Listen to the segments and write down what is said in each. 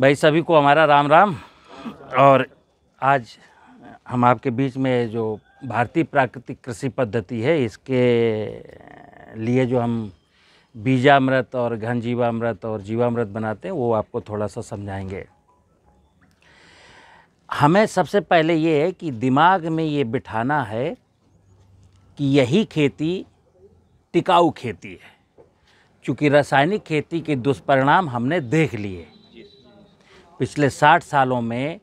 भाई सभी को हमारा राम राम और आज हम आपके बीच में जो भारतीय प्राकृतिक कृषि पद्धति है इसके लिए जो हम बीजामृत और घन जीवामृत और जीवामृत बनाते हैं वो आपको थोड़ा सा समझाएंगे हमें सबसे पहले ये है कि दिमाग में ये बिठाना है कि यही खेती टिकाऊ खेती है क्योंकि रासायनिक खेती के दुष्परिणाम हमने देख लिए पिछले 60 सालों में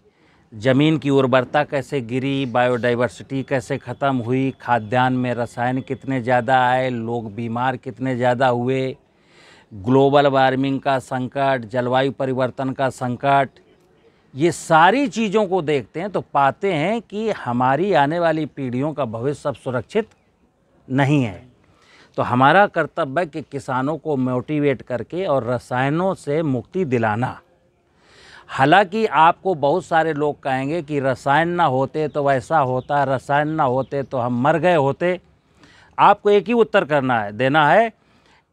ज़मीन की उर्वरता कैसे गिरी बायोडाइवर्सिटी कैसे ख़त्म हुई खाद्यान्न में रसायन कितने ज़्यादा आए लोग बीमार कितने ज़्यादा हुए ग्लोबल वार्मिंग का संकट जलवायु परिवर्तन का संकट ये सारी चीज़ों को देखते हैं तो पाते हैं कि हमारी आने वाली पीढ़ियों का भविष्य सब सुरक्षित नहीं है तो हमारा कर्तव्य कि किसानों को मोटिवेट करके और रसायनों से मुक्ति दिलाना हालांकि आपको बहुत सारे लोग कहेंगे कि रसायन ना होते तो वैसा होता रसायन ना होते तो हम मर गए होते आपको एक ही उत्तर करना है देना है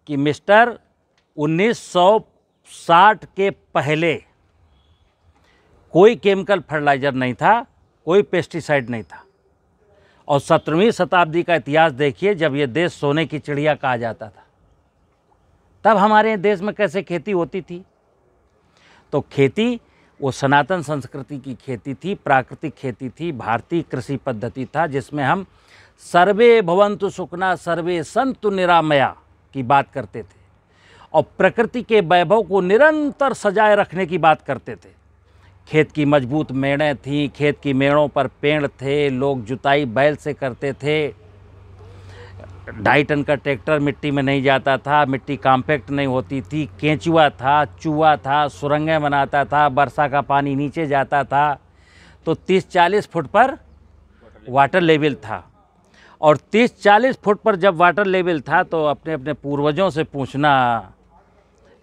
कि मिस्टर 1960 के पहले कोई केमिकल फर्टिलाइज़र नहीं था कोई पेस्टिसाइड नहीं था और सत्रहवीं शताब्दी का इतिहास देखिए जब ये देश सोने की चिड़िया कहा जाता था तब हमारे देश में कैसे खेती होती थी तो खेती वो सनातन संस्कृति की खेती थी प्राकृतिक खेती थी भारतीय कृषि पद्धति था जिसमें हम सर्वे भवंतु सुखना सर्वे संतु निरामया की बात करते थे और प्रकृति के वैभव को निरंतर सजाए रखने की बात करते थे खेत की मजबूत मेड़ें थीं खेत की मेड़ों पर पेड़ थे लोग जुताई बैल से करते थे ढाई टन का ट्रैक्टर मिट्टी में नहीं जाता था मिट्टी कॉम्पैक्ट नहीं होती थी केंचुआ था चूहा था सुरंगें बनाता था वर्षा का पानी नीचे जाता था तो 30-40 फुट पर वाटर लेवल था और 30-40 फुट पर जब वाटर लेवल था तो अपने अपने पूर्वजों से पूछना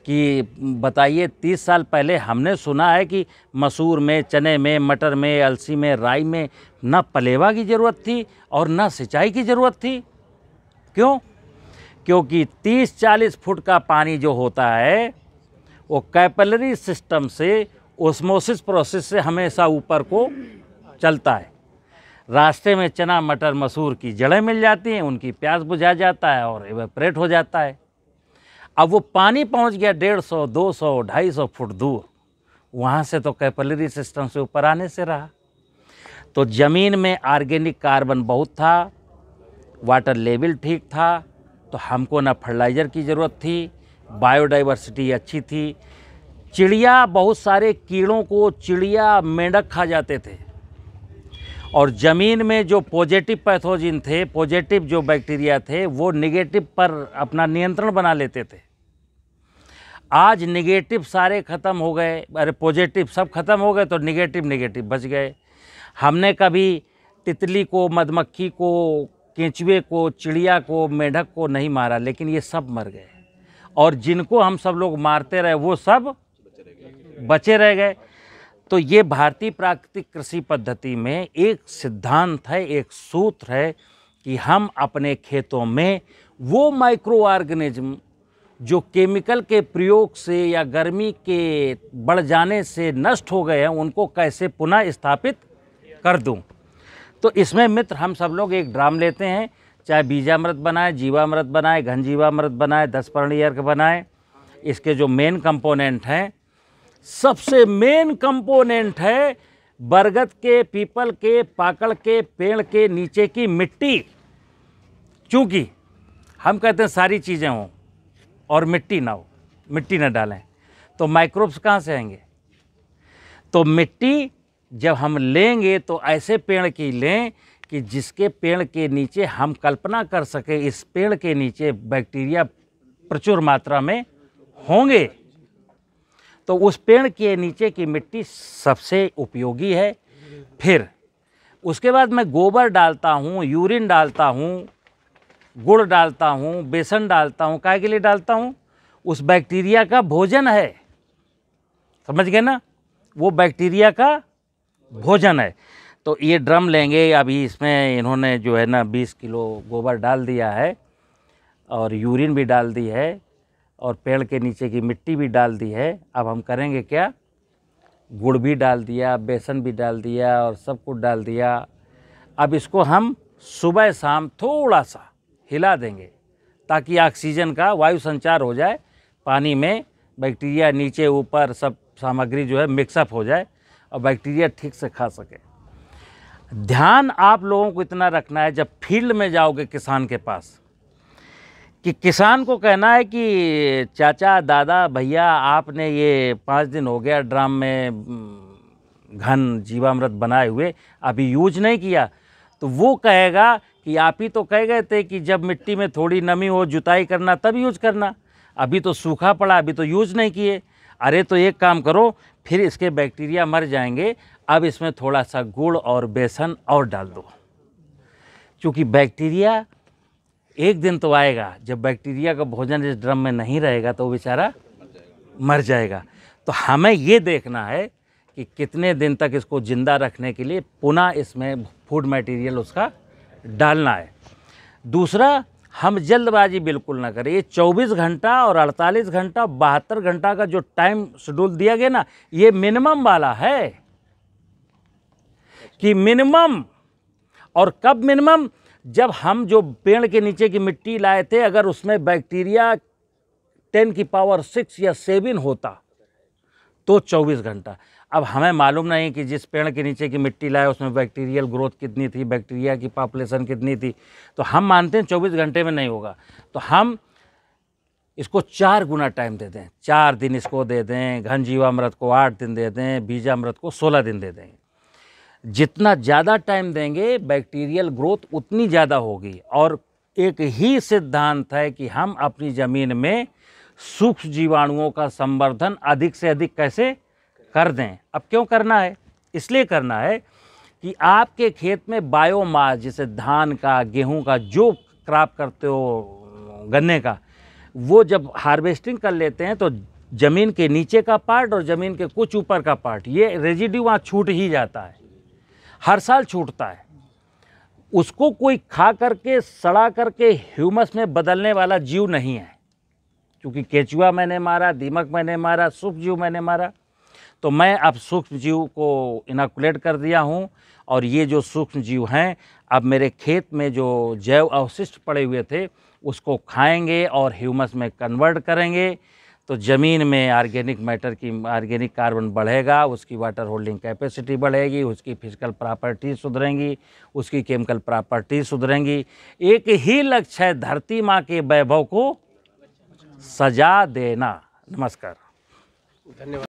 कि बताइए 30 साल पहले हमने सुना है कि मसूर में चने में मटर में अलसी में राई में ना पलेवा की ज़रूरत थी और न सिंचाई की ज़रूरत थी क्यों क्योंकि 30-40 फुट का पानी जो होता है वो कैपलरी सिस्टम से ओस्मोसिस प्रोसेस से हमेशा ऊपर को चलता है रास्ते में चना मटर मसूर की जड़ें मिल जाती हैं उनकी प्याज बुझा जाता है और एवेपरेट हो जाता है अब वो पानी पहुंच गया डेढ़ सौ दो सौ ढाई सौ फुट दूर वहाँ से तो कैपलरी सिस्टम से ऊपर आने से रहा तो ज़मीन में आर्गेनिक कार्बन बहुत था वाटर लेवल ठीक था तो हमको ना फर्टिलाइज़र की ज़रूरत थी बायोडाइवर्सिटी अच्छी थी चिड़िया बहुत सारे कीड़ों को चिड़िया मेंढक खा जाते थे और ज़मीन में जो पॉजिटिव पैथोजिन थे पॉजिटिव जो बैक्टीरिया थे वो निगेटिव पर अपना नियंत्रण बना लेते थे आज निगेटिव सारे ख़त्म हो गए अरे पॉजिटिव सब ख़त्म हो गए तो निगेटिव निगेटिव बच गए हमने कभी तितली को मधुमक्खी को केंचुए को चिड़िया को मेढक को नहीं मारा लेकिन ये सब मर गए और जिनको हम सब लोग मारते रहे वो सब बचे रह गए तो ये भारतीय प्राकृतिक कृषि पद्धति में एक सिद्धांत है एक सूत्र है कि हम अपने खेतों में वो माइक्रो ऑर्गेनिज्म जो केमिकल के प्रयोग से या गर्मी के बढ़ जाने से नष्ट हो गए हैं उनको कैसे पुनः स्थापित कर दूं तो इसमें मित्र हम सब लोग एक ड्राम लेते हैं चाहे बीजामृत बनाए जीवामृत बनाए मृत बनाए दस पर्णी अर्घ बनाए इसके जो मेन कंपोनेंट हैं सबसे मेन कंपोनेंट है बरगद के पीपल के पाकड़ के पेड़ के नीचे की मिट्टी क्योंकि हम कहते हैं सारी चीज़ें हों और मिट्टी ना हो मिट्टी ना डालें तो माइक्रोब्स कहाँ से आएंगे तो मिट्टी जब हम लेंगे तो ऐसे पेड़ की लें कि जिसके पेड़ के नीचे हम कल्पना कर सकें इस पेड़ के नीचे बैक्टीरिया प्रचुर मात्रा में होंगे तो उस पेड़ के नीचे की मिट्टी सबसे उपयोगी है फिर उसके बाद मैं गोबर डालता हूँ यूरिन डालता हूँ गुड़ डालता हूँ बेसन डालता हूँ काय के लिए डालता हूँ उस बैक्टीरिया का भोजन है समझ गए ना वो बैक्टीरिया का भोजन है तो ये ड्रम लेंगे अभी इसमें इन्होंने जो है ना 20 किलो गोबर डाल दिया है और यूरिन भी डाल दी है और पेड़ के नीचे की मिट्टी भी डाल दी है अब हम करेंगे क्या गुड़ भी डाल दिया बेसन भी डाल दिया और सब कुछ डाल दिया अब इसको हम सुबह शाम थोड़ा सा हिला देंगे ताकि ऑक्सीजन का वायु संचार हो जाए पानी में बैक्टीरिया नीचे ऊपर सब सामग्री जो है मिक्सअप हो जाए और बैक्टीरिया ठीक से खा सके ध्यान आप लोगों को इतना रखना है जब फील्ड में जाओगे किसान के पास कि किसान को कहना है कि चाचा दादा भैया आपने ये पाँच दिन हो गया ड्राम में घन जीवामृत बनाए हुए अभी यूज नहीं किया तो वो कहेगा कि आप ही तो कह गए थे कि जब मिट्टी में थोड़ी नमी हो जुताई करना तब यूज करना अभी तो सूखा पड़ा अभी तो यूज नहीं किए अरे तो एक काम करो फिर इसके बैक्टीरिया मर जाएंगे अब इसमें थोड़ा सा गुड़ और बेसन और डाल दो क्योंकि बैक्टीरिया एक दिन तो आएगा जब बैक्टीरिया का भोजन इस ड्रम में नहीं रहेगा तो वो बेचारा मर जाएगा तो हमें ये देखना है कि कितने दिन तक इसको ज़िंदा रखने के लिए पुनः इसमें फूड मटेरियल उसका डालना है दूसरा हम जल्दबाजी बिल्कुल ना करें ये 24 घंटा और 48 घंटा बहत्तर घंटा का जो टाइम शेड्यूल दिया गया ना ये मिनिमम वाला है कि मिनिमम और कब मिनिमम जब हम जो पेड़ के नीचे की मिट्टी लाए थे अगर उसमें बैक्टीरिया टेन की पावर सिक्स या सेवन होता तो 24 घंटा अब हमें मालूम नहीं कि जिस पेड़ के नीचे की मिट्टी लाए उसमें बैक्टीरियल ग्रोथ कितनी थी बैक्टीरिया की पॉपुलेशन कितनी थी तो हम मानते हैं चौबीस घंटे में नहीं होगा तो हम इसको चार गुना टाइम दे दें चार दिन इसको दे दें घन जीवामृत को आठ दिन दे दें बीजामृत को सोलह दिन दे दें जितना ज़्यादा टाइम देंगे बैक्टीरियल ग्रोथ उतनी ज़्यादा होगी और एक ही सिद्धांत है कि हम अपनी ज़मीन में सूक्ष्म जीवाणुओं का संवर्धन अधिक से अधिक कैसे कर दें अब क्यों करना है इसलिए करना है कि आपके खेत में बायोमास जैसे धान का गेहूं का जो क्राप करते हो गन्ने का वो जब हार्वेस्टिंग कर लेते हैं तो ज़मीन के नीचे का पार्ट और ज़मीन के कुछ ऊपर का पार्ट ये रेजिड्यू वहाँ छूट ही जाता है हर साल छूटता है उसको कोई खा करके सड़ा करके ह्यूमस में बदलने वाला जीव नहीं है क्योंकि केचुआ मैंने मारा दीमक मैंने मारा सूक्ष्म जीव मैंने मारा तो मैं अब सूक्ष्म जीव को इनाकुलेट कर दिया हूँ और ये जो सूक्ष्म जीव हैं अब मेरे खेत में जो जैव अवशिष्ट पड़े हुए थे उसको खाएंगे और ह्यूमस में कन्वर्ट करेंगे तो ज़मीन में ऑर्गेनिक मैटर की ऑर्गेनिक कार्बन बढ़ेगा उसकी वाटर होल्डिंग कैपेसिटी बढ़ेगी उसकी फिजिकल प्रॉपर्टी सुधरेंगी उसकी केमिकल प्रॉपर्टी सुधरेंगी एक ही लक्ष्य है धरती माँ के वैभव को सजा देना नमस्कार धन्यवाद